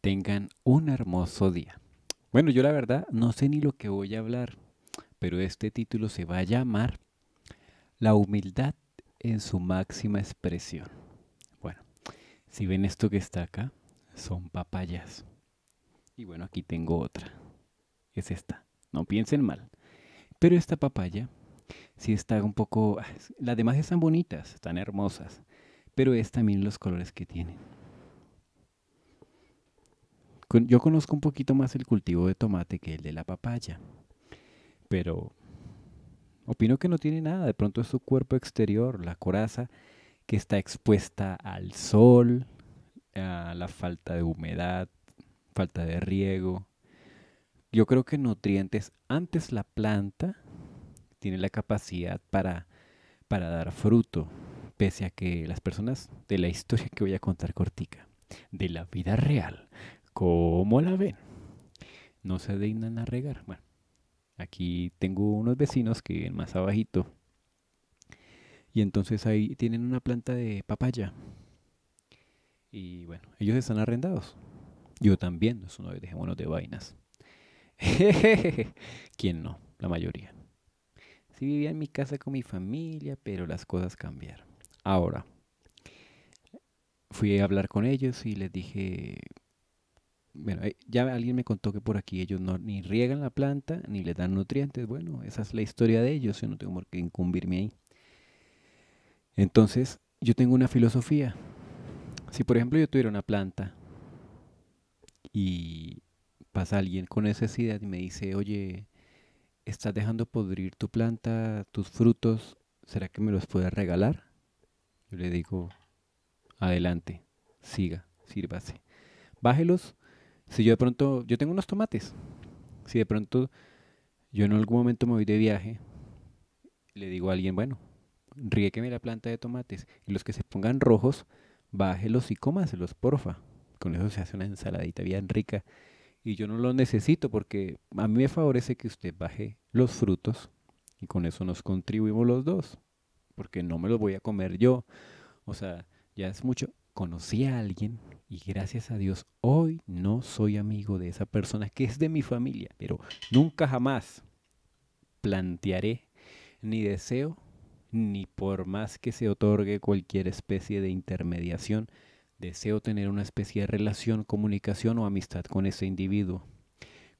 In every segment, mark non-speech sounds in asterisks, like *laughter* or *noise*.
tengan un hermoso día. Bueno, yo la verdad no sé ni lo que voy a hablar, pero este título se va a llamar La humildad en su máxima expresión. Bueno, si ven esto que está acá, son papayas. Y bueno, aquí tengo otra. Es esta. No piensen mal. Pero esta papaya Si está un poco... Ah, Las demás están bonitas, están hermosas. Pero es también los colores que tienen. Yo conozco un poquito más el cultivo de tomate que el de la papaya, pero opino que no tiene nada. De pronto es su cuerpo exterior, la coraza, que está expuesta al sol, a la falta de humedad, falta de riego. Yo creo que nutrientes antes la planta tiene la capacidad para, para dar fruto, pese a que las personas de la historia que voy a contar cortica, de la vida real, ¿Cómo la ven? No se dignan a regar. Bueno, aquí tengo unos vecinos que viven más abajito. Y entonces ahí tienen una planta de papaya. Y bueno, ellos están arrendados. Yo también, eso no dejémonos de vainas. *laughs* ¿Quién no? La mayoría. Sí vivía en mi casa con mi familia, pero las cosas cambiaron. Ahora, fui a hablar con ellos y les dije, bueno, eh, ya alguien me contó que por aquí ellos no, ni riegan la planta ni le dan nutrientes. Bueno, esa es la historia de ellos, yo no tengo por qué incumbirme ahí. Entonces, yo tengo una filosofía. Si por ejemplo yo tuviera una planta y pasa alguien con necesidad y me dice, oye, estás dejando podrir tu planta, tus frutos, ¿será que me los puedes regalar? Yo le digo, adelante, siga, sírvase. Bájelos si yo de pronto, yo tengo unos tomates, si de pronto yo en algún momento me voy de viaje, le digo a alguien, bueno, riéqueme la planta de tomates y los que se pongan rojos, bájelos y cómaselos, porfa. Con eso se hace una ensaladita bien rica y yo no lo necesito porque a mí me favorece que usted baje los frutos y con eso nos contribuimos los dos, porque no me los voy a comer yo. O sea, ya es mucho conocí a alguien y gracias a Dios hoy no soy amigo de esa persona que es de mi familia, pero nunca jamás plantearé ni deseo ni por más que se otorgue cualquier especie de intermediación, deseo tener una especie de relación, comunicación o amistad con ese individuo.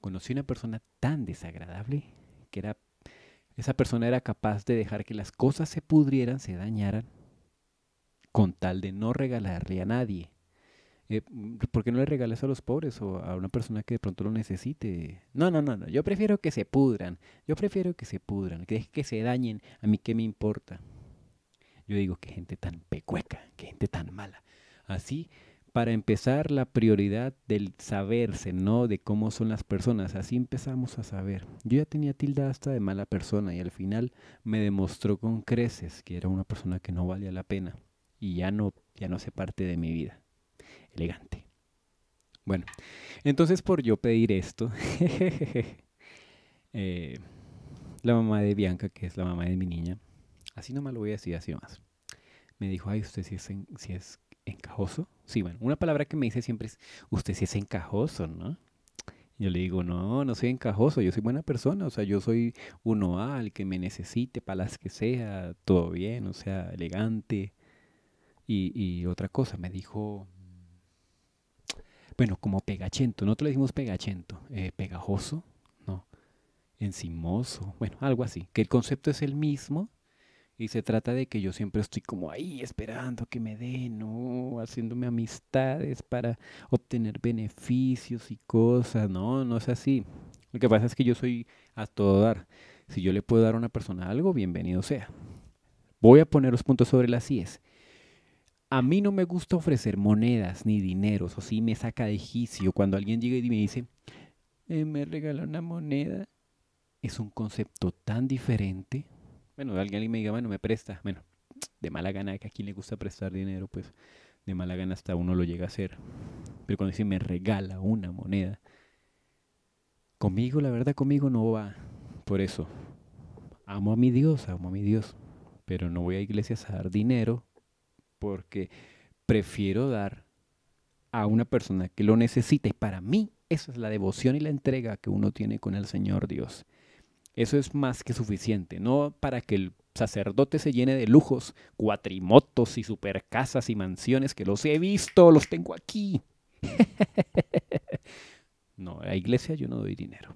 Conocí una persona tan desagradable que era esa persona era capaz de dejar que las cosas se pudrieran, se dañaran con tal de no regalarle a nadie. Eh, ¿Por qué no le regales a los pobres o a una persona que de pronto lo necesite? No, no, no, no. Yo prefiero que se pudran. Yo prefiero que se pudran, que que se dañen. A mí qué me importa. Yo digo, qué gente tan pecueca, qué gente tan mala. Así, para empezar, la prioridad del saberse, ¿no? De cómo son las personas. Así empezamos a saber. Yo ya tenía tilda hasta de mala persona y al final me demostró con creces que era una persona que no valía la pena y ya no, ya no hace parte de mi vida. Elegante. Bueno, entonces por yo pedir esto, *laughs* eh, la mamá de Bianca, que es la mamá de mi niña, así nomás lo voy a decir así más, me dijo, ay, usted si es, es encajoso. Sí, bueno, una palabra que me dice siempre es, usted si es encajoso, ¿no? Yo le digo, no, no soy encajoso, yo soy buena persona, o sea, yo soy uno al ah, que me necesite, para las que sea, todo bien, o sea, elegante, y, otra cosa, me dijo, mm, bueno, como pegachento, nosotros le decimos pegachento, eh, pegajoso, ¿no? Encimoso, bueno, algo así, que el concepto es el mismo y se trata de que yo siempre estoy como ahí esperando que me den, ¿no? Haciéndome amistades para obtener beneficios y cosas, no, no es así. Lo que pasa es que yo soy a todo dar. Si yo le puedo dar a una persona algo, bienvenido sea. Voy a poner los puntos sobre las IES. A mí no me gusta ofrecer monedas ni dineros, o sí me saca de juicio cuando alguien llega y me dice, eh, me regala una moneda. Es un concepto tan diferente. Bueno, alguien me diga, bueno, me presta. Bueno, de mala gana, que a quien le gusta prestar dinero, pues de mala gana hasta uno lo llega a hacer. Pero cuando dice me regala una moneda, conmigo, la verdad, conmigo no va. Por eso, amo a mi Dios, amo a mi Dios. Pero no voy a iglesias a dar dinero porque prefiero dar a una persona que lo necesite. Para mí, esa es la devoción y la entrega que uno tiene con el Señor Dios. Eso es más que suficiente, no para que el sacerdote se llene de lujos, cuatrimotos y supercasas y mansiones que los he visto, los tengo aquí. *laughs* no, a la iglesia yo no doy dinero,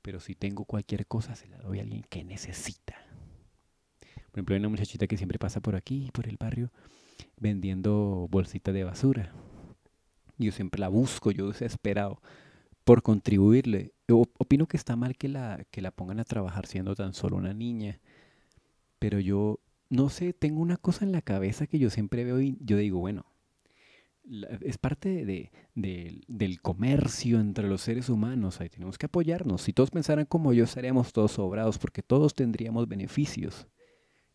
pero si tengo cualquier cosa se la doy a alguien que necesita. Por ejemplo, hay una muchachita que siempre pasa por aquí, por el barrio, vendiendo bolsitas de basura. Yo siempre la busco, yo desesperado por contribuirle. Yo opino que está mal que la, que la pongan a trabajar siendo tan solo una niña, pero yo no sé, tengo una cosa en la cabeza que yo siempre veo y yo digo, bueno, es parte de, del comercio entre los seres humanos, ahí tenemos que apoyarnos. Si todos pensaran como yo, estaríamos todos sobrados porque todos tendríamos beneficios.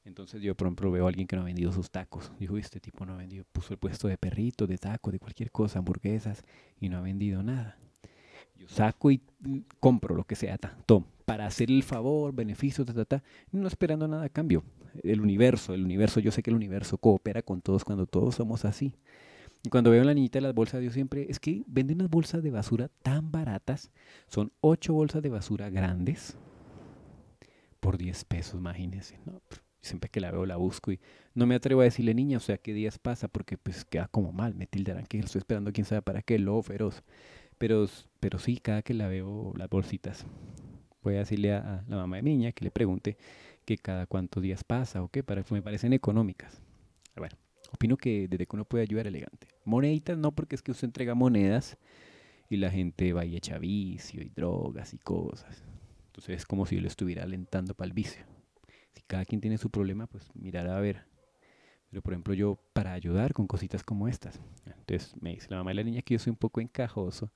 Entonces yo, por ejemplo, veo a alguien que no ha vendido sus tacos. Digo, este tipo no ha vendido, puso el puesto de perrito, de taco, de cualquier cosa, hamburguesas, y no ha vendido nada. Yo saco y mm, compro lo que sea, tanto para hacer el favor, beneficio, ta, no esperando nada a cambio. El universo, el universo, yo sé que el universo coopera con todos cuando todos somos así. Y cuando veo a la niñita de las bolsas, Dios siempre, es que vende unas bolsas de basura tan baratas, son ocho bolsas de basura grandes por diez pesos, imagínense, ¿no? siempre que la veo la busco y no me atrevo a decirle niña, o sea, qué días pasa, porque pues queda como mal, me tildarán que estoy esperando quién sabe para qué, lo feroz. Pero, pero sí, cada que la veo las bolsitas, voy a decirle a, la mamá de mi niña que le pregunte que cada cuántos días pasa o qué, para, me parecen económicas. Bueno, opino que desde que uno puede ayudar elegante. Moneditas no, porque es que usted entrega monedas y la gente va y echa vicio y drogas y cosas. Entonces es como si yo le estuviera alentando para el vicio si cada quien tiene su problema, pues mirar a ver. Pero por ejemplo yo, para ayudar con cositas como estas, entonces me dice la mamá de la niña que yo soy un poco encajoso,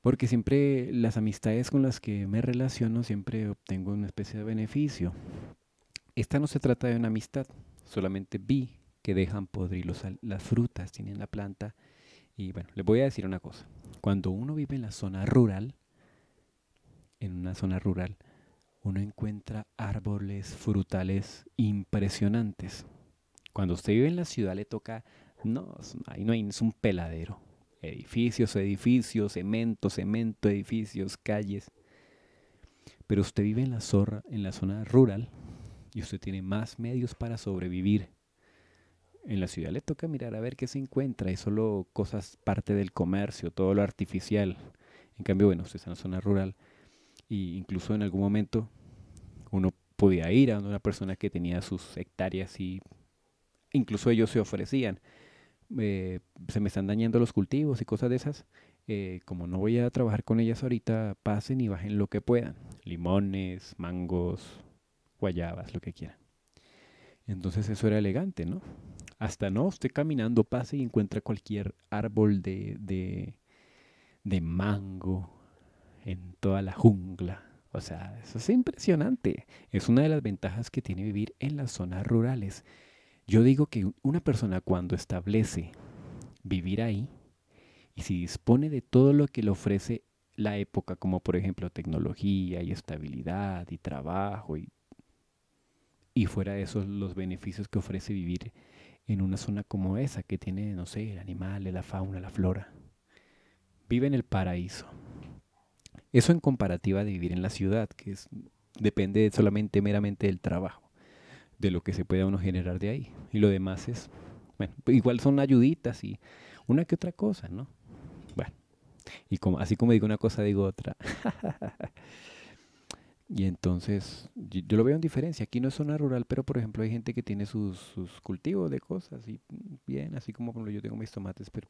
porque siempre las amistades con las que me relaciono siempre obtengo una especie de beneficio. Esta no se trata de una amistad, solamente vi que dejan podrir las frutas, tienen la planta. Y bueno, les voy a decir una cosa. Cuando uno vive en la zona rural, en una zona rural, uno encuentra árboles frutales impresionantes. Cuando usted vive en la ciudad le toca, no, ahí no hay, es un peladero. Edificios, edificios, cemento, cemento, edificios, calles. Pero usted vive en la, zorra, en la zona rural y usted tiene más medios para sobrevivir. En la ciudad le toca mirar a ver qué se encuentra, y solo cosas parte del comercio, todo lo artificial. En cambio, bueno, usted está en la zona rural, y incluso en algún momento uno podía ir a una persona que tenía sus hectáreas y incluso ellos se ofrecían. Eh, se me están dañando los cultivos y cosas de esas. Eh, como no voy a trabajar con ellas ahorita, pasen y bajen lo que puedan. Limones, mangos, guayabas, lo que quieran. Entonces eso era elegante, ¿no? Hasta no, usted caminando pase y encuentra cualquier árbol de, de, de mango, en toda la jungla. O sea, eso es impresionante. Es una de las ventajas que tiene vivir en las zonas rurales. Yo digo que una persona cuando establece vivir ahí y si dispone de todo lo que le ofrece la época, como por ejemplo tecnología y estabilidad y trabajo y, fuera de esos los beneficios que ofrece vivir en una zona como esa que tiene, no sé, el animal, la fauna, la flora. Vive en el paraíso. Eso en comparativa de vivir en la ciudad, que es, depende solamente meramente del trabajo, de lo que se puede uno generar de ahí. Y lo demás es, bueno, pues igual son ayuditas y una que otra cosa, ¿no? Bueno, y como, así como digo una cosa, digo otra. *laughs* y entonces, yo, lo veo en diferencia. Aquí no es zona rural, pero por ejemplo hay gente que tiene sus, cultivos de cosas y bien, así como yo tengo mis tomates, pero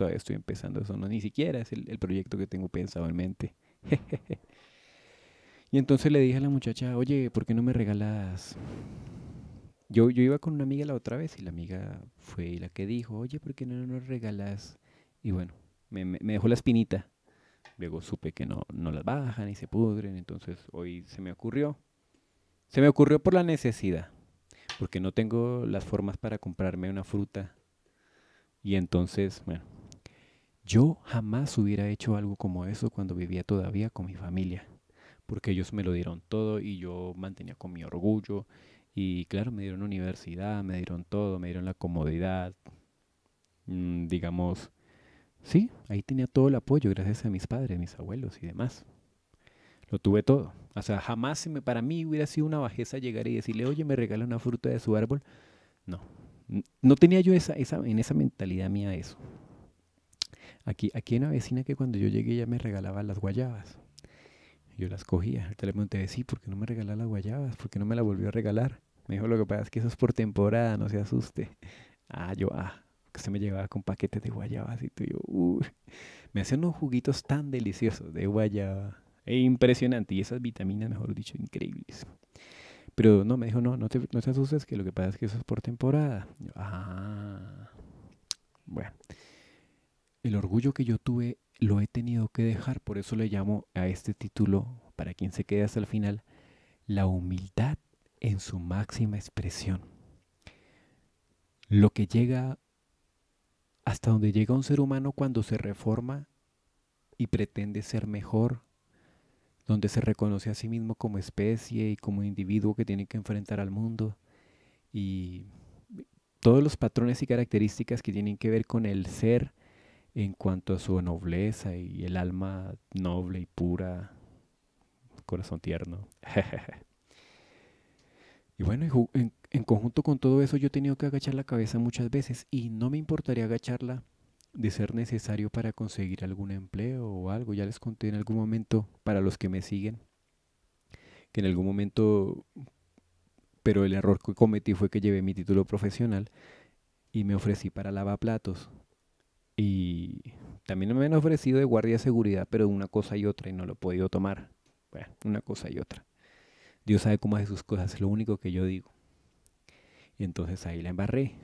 todavía estoy empezando eso, no, ni siquiera es el, proyecto que tengo pensado en mente. *laughs* y entonces le dije a la muchacha, oye, ¿por qué no me regalas? Yo, yo iba con una amiga la otra vez y la amiga fue la que dijo, oye, ¿por qué no nos regalas? Y bueno, me, me dejó la espinita. Luego supe que no, no las bajan y se pudren, entonces hoy se me ocurrió. Se me ocurrió por la necesidad, porque no tengo las formas para comprarme una fruta. Y entonces, bueno, yo jamás hubiera hecho algo como eso cuando vivía todavía con mi familia, porque ellos me lo dieron todo y yo mantenía con mi orgullo. Y claro, me dieron universidad, me dieron todo, me dieron la comodidad, mm, digamos, sí, ahí tenía todo el apoyo gracias a mis padres, mis abuelos y demás. Lo tuve todo. O sea, jamás para mí hubiera sido una bajeza llegar y decirle, oye, me regala una fruta de su árbol. No, no tenía yo esa, en esa mentalidad mía eso. Aquí, aquí en una vecina que cuando yo llegué ya me regalaba las guayabas. Yo las cogía. El le pregunté, sí, ¿por qué no me regalaba las guayabas? ¿Por qué no me las volvió a regalar? Me dijo, lo que pasa es que eso es por temporada, no se asuste. Ah, yo, ah, que se me llevaba con paquetes de guayabas y tú, yo, uy. Me hacían unos juguitos tan deliciosos de guayaba. E impresionante. Y esas vitaminas, mejor dicho, increíbles. Pero no, me dijo, no, no te, no te asustes, que lo que pasa es que eso es por temporada. ah, bueno. El orgullo que yo tuve lo he tenido que dejar, por eso le llamo a este título, para quien se quede hasta el final, la humildad en su máxima expresión. Lo que llega hasta donde llega un ser humano cuando se reforma y pretende ser mejor, donde se reconoce a sí mismo como especie y como individuo que tiene que enfrentar al mundo y todos los patrones y características que tienen que ver con el ser en cuanto a su nobleza y el alma noble y pura, corazón tierno. *laughs* y bueno, en, conjunto con todo eso yo he tenido que agachar la cabeza muchas veces y no me importaría agacharla de ser necesario para conseguir algún empleo o algo. Ya les conté en algún momento, para los que me siguen, que en algún momento, pero el error que cometí fue que llevé mi título profesional y me ofrecí para lavaplatos y también me han ofrecido de guardia de seguridad, pero una cosa y otra y no lo he podido tomar. Bueno, una cosa y otra. Dios sabe cómo hace sus cosas, es lo único que yo digo. Y entonces ahí la embarré.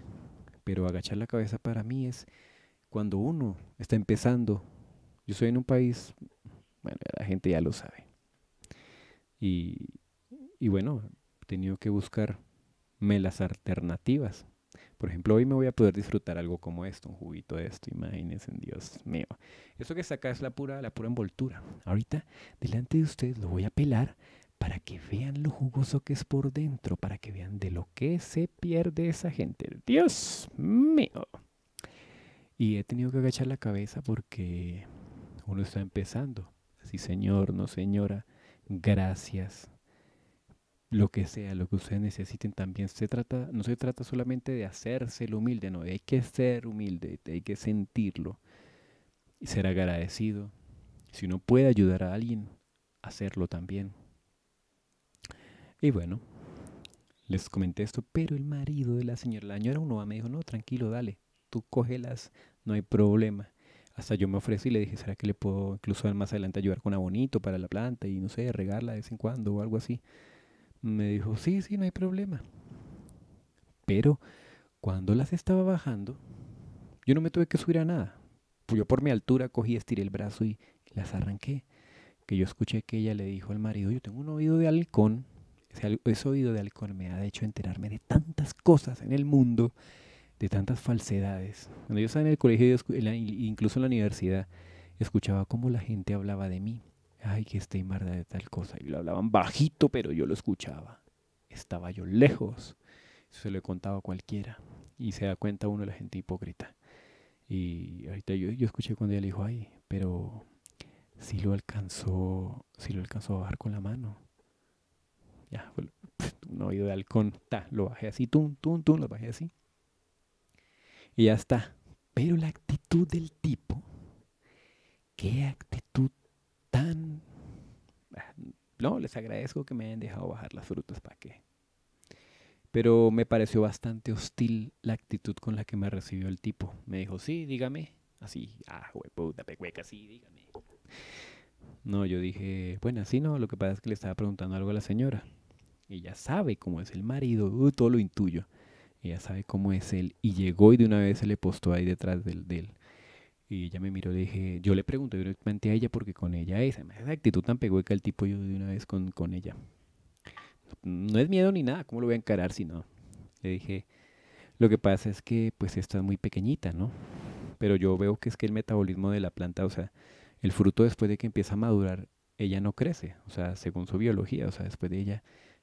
Pero agachar la cabeza para mí es cuando uno está empezando. Yo soy en un país, bueno, la gente ya lo sabe. Y, y bueno, he tenido que buscarme las alternativas por ejemplo, hoy me voy a poder disfrutar algo como esto, un juguito de esto, imagínense, Dios mío. Eso que acá es la pura, la pura envoltura. Ahorita, delante de ustedes, lo voy a pelar para que vean lo jugoso que es por dentro, para que vean de lo que se pierde esa gente. Dios mío. Y he tenido que agachar la cabeza porque uno está empezando. Sí, señor, no, señora. Gracias lo que sea, lo que ustedes necesiten, también se trata, no se trata solamente de hacerse lo humilde, no, hay que ser humilde, hay que sentirlo y ser agradecido. Si uno puede ayudar a alguien, hacerlo también. Y bueno, les comenté esto, pero el marido de la señora, la señora Unova me dijo, no, tranquilo, dale, tú cógelas, no hay problema. Hasta yo me ofrecí y le dije, ¿será que le puedo incluso más adelante ayudar con abonito para la planta y no sé, regarla de vez en cuando o algo así? Me dijo, sí, sí, no hay problema. Pero cuando las estaba bajando, yo no me tuve que subir a nada. Yo por mi altura cogí, estiré el brazo y las arranqué. Que yo escuché que ella le dijo al marido, yo tengo un oído de halcón. Ese, ese oído de halcón me ha hecho enterarme de tantas cosas en el mundo, de tantas falsedades. Cuando yo estaba en el colegio, incluso en la universidad, escuchaba cómo la gente hablaba de mí ay, que estoy marda de tal cosa, y lo hablaban bajito, pero yo lo escuchaba. Estaba yo lejos, se lo contaba a cualquiera, y se da cuenta uno de la gente hipócrita. Y ahorita yo, escuché cuando ella le dijo, ay, pero si lo alcanzó, si lo alcanzó a bajar con la mano. Ya, *laughs* un oído de halcón, lo bajé así, tum, tum, tum, lo bajé así. Y ya está. Pero la actitud del tipo, qué actitud Ah, no, les agradezco que me hayan dejado bajar las frutas, ¿para qué? Pero me pareció bastante hostil la actitud con la que me recibió el tipo. Me dijo, sí, dígame. Así, ah, puta, pecueca, sí, dígame. No, yo dije, bueno, así no, lo que pasa es que le estaba preguntando algo a la señora. Ella sabe cómo es el marido, uh, todo lo intuyo. Ella sabe cómo es él. Y llegó y de una vez se le postó ahí detrás del, del, y ella me miró y dije, yo le pregunté directamente a ella porque con ella esa, esa actitud tan pegueca el tipo yo de una vez con, con ella. No, es miedo ni nada, ¿cómo lo voy a encarar si no? Le dije, lo que pasa es que pues está muy pequeñita, ¿no? Pero yo veo que es que el metabolismo de la planta, o sea, el fruto después de que empieza a madurar, ella no crece, o sea, según su biología, o sea, después de ella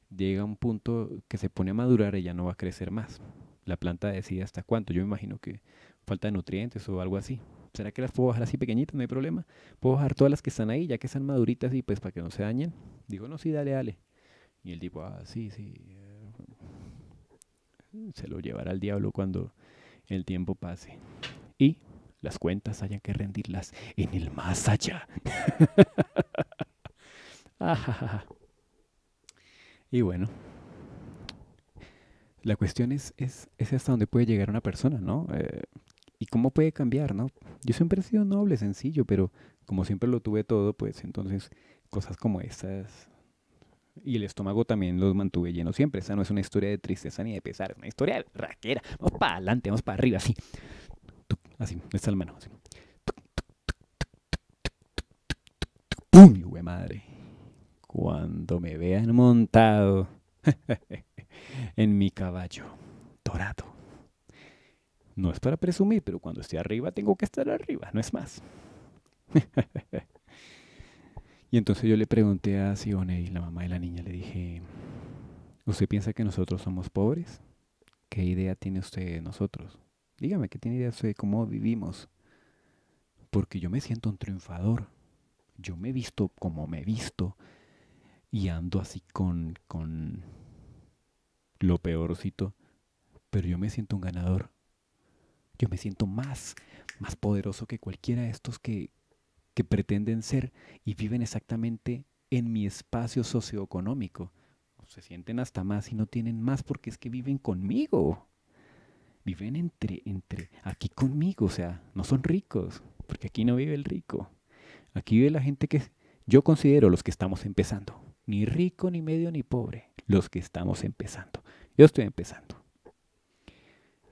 llega a un punto que se pone a madurar, ella no va a crecer más. La planta decide hasta cuánto, yo me imagino que falta de nutrientes o algo así. ¿será que las puedo bajar así pequeñitas? No hay problema. Puedo bajar todas las que están ahí, ya que están maduritas y pues para que no se dañen. Digo, no, sí, dale, dale. Y el tipo, ah, sí, sí. Se lo llevará al diablo cuando el tiempo pase. Y las cuentas hayan que rendirlas en el más allá. *laughs* y bueno, la cuestión es, es, es, hasta dónde puede llegar una persona, ¿no? Eh, ¿Y cómo puede cambiar, no? Yo siempre he sido noble, sencillo, pero como siempre lo tuve todo, pues entonces cosas como estas y el estómago también los mantuve lleno siempre. Esa no es una historia de tristeza ni de pesar, es una historia de raquera. Vamos para adelante, vamos para arriba, así. Así, está la mano, así. madre! Cuando me vean montado en mi caballo dorado no es para presumir, pero cuando esté arriba tengo que estar arriba, no es más. *laughs* y entonces yo le pregunté a Sione y la mamá de la niña, le dije, ¿usted piensa que nosotros somos pobres? ¿Qué idea tiene usted de nosotros? Dígame, ¿qué tiene idea usted de cómo vivimos? Porque yo me siento un triunfador. Yo me he visto como me he visto y ando así con, con lo peorcito, pero yo me siento un ganador yo me siento más, más poderoso que cualquiera de estos que, pretenden ser y viven exactamente en mi espacio socioeconómico. Se sienten hasta más y no tienen más porque es que viven conmigo. Viven entre, entre, aquí conmigo, o sea, no son ricos, porque aquí no vive el rico. Aquí vive la gente que yo considero los que estamos empezando. Ni rico, ni medio, ni pobre. Los que estamos empezando. Yo estoy empezando.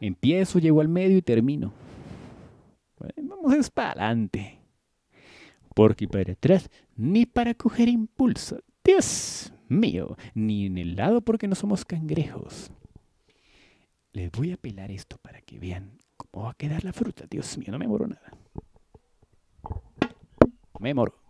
Empiezo, llego al medio y termino. Vamos espalante. para adelante. Porque para atrás, ni para coger impulso. Dios mío, ni en el lado porque no somos cangrejos. Les voy a pelar esto para que vean cómo va a quedar la fruta. Dios mío, no me moro nada. Me moro.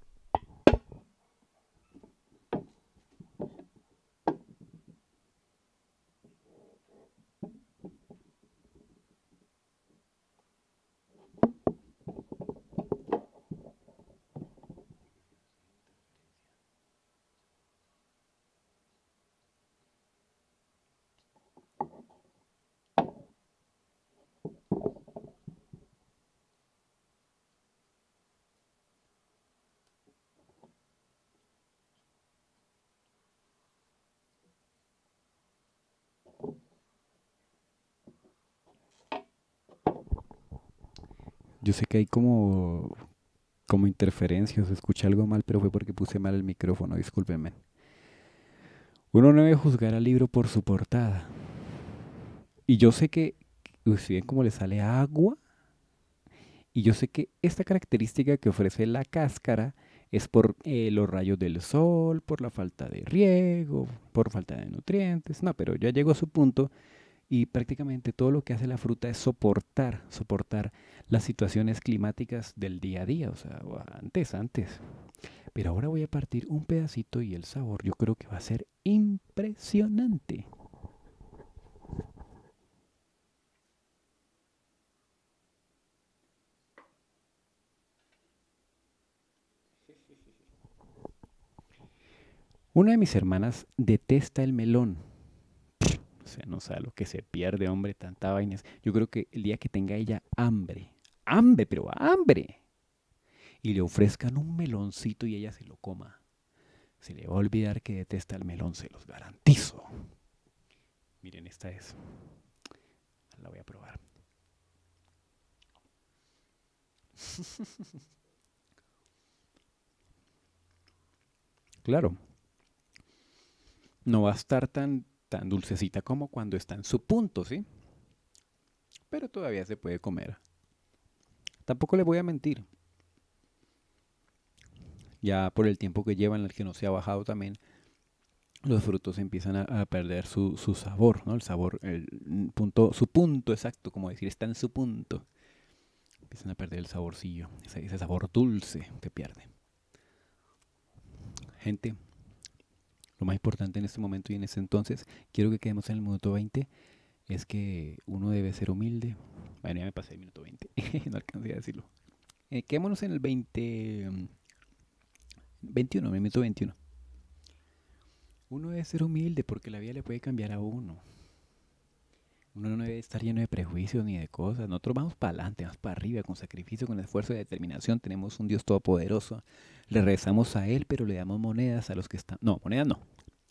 Yo sé que hay como, como interferencias, escuché algo mal, pero fue porque puse mal el micrófono, discúlpenme. Uno no debe juzgar al libro por su portada. Y yo sé que, si bien como le sale agua, y yo sé que esta característica que ofrece la cáscara es por eh, los rayos del sol, por la falta de riego, por falta de nutrientes. No, pero ya llegó a su punto y prácticamente todo lo que hace la fruta es soportar, soportar las situaciones climáticas del día a día, o sea, antes, antes. Pero ahora voy a partir un pedacito y el sabor yo creo que va a ser impresionante. Una de mis hermanas detesta el melón sea, no sabe lo que se pierde, hombre, tanta vaina. Yo creo que el día que tenga ella hambre, hambre, pero hambre, y le ofrezcan un meloncito y ella se lo coma, se le va a olvidar que detesta el melón, se los garantizo. Miren, esta es. Ah, la voy a probar. *laughs* claro. No va a estar tan tan dulcecita como cuando está en su punto, ¿sí? Pero todavía se puede comer. Tampoco le voy a mentir. Ya por el tiempo que llevan, el que no se ha bajado también, los frutos empiezan a, perder su, sabor, ¿no? El sabor, el punto, su punto exacto, como decir, está en su punto. Empiezan a perder el saborcillo, ese, ese sabor dulce que pierde. Gente, lo más importante en este momento y en ese entonces, quiero que quedemos en el minuto 20, es que uno debe ser humilde. Bueno, ya me pasé el minuto 20, *laughs* no alcancé a decirlo. Eh, quedémonos en el 20... 21, mm, minuto 21. Uno debe ser humilde porque la vida le puede cambiar a uno. Uno no debe estar lleno de prejuicios ni de cosas. Nosotros vamos para adelante, vamos para arriba, con sacrificio, con esfuerzo y determinación. Tenemos un Dios todopoderoso. Le rezamos a Él, pero le damos monedas a los que están... No, monedas no.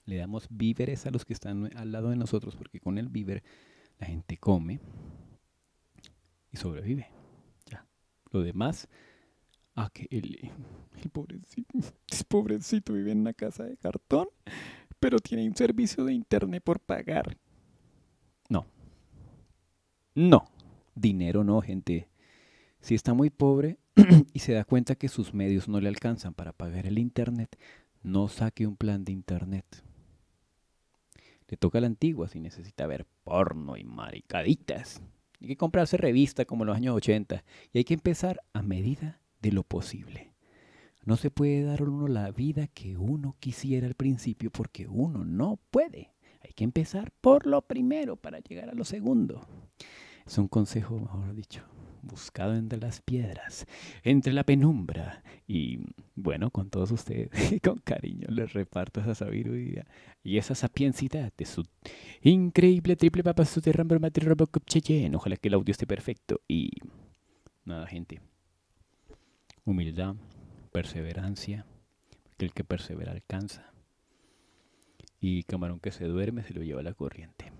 Le damos víveres a los que están al lado de nosotros, porque con el víver la gente come y sobrevive. Ya. Lo demás, a que pobrecito, el pobrecito vive en una casa de cartón, pero tiene un servicio de internet por pagar. No, dinero no, gente. Si está muy pobre *clears throat* y se da cuenta que sus medios no le alcanzan para pagar el Internet, no saque un plan de Internet. Le toca la antigua si necesita ver porno y maricaditas. Hay que comprarse revista como en los años 80 y hay que empezar a medida de lo posible. No se puede dar uno la vida que uno quisiera al principio porque uno no puede. Hay que empezar por lo primero para llegar a lo segundo. Es un consejo, mejor dicho, buscado entre las piedras, entre la penumbra. Y bueno, con todos ustedes, *laughs* con cariño, les reparto esa sabiduría y esa sapiencia de su increíble triple papa Cheyenne. Ojalá que el audio esté perfecto. Y nada, gente. Humildad, perseverancia, que el que persevera alcanza y camarón que se duerme se lo lleva la corriente.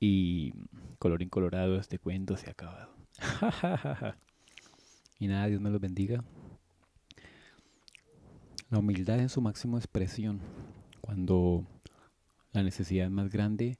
Y colorín colorado, este cuento se ha acabado. *laughs* y nada, Dios me los bendiga. La humildad en su máxima expresión, cuando la necesidad es más grande,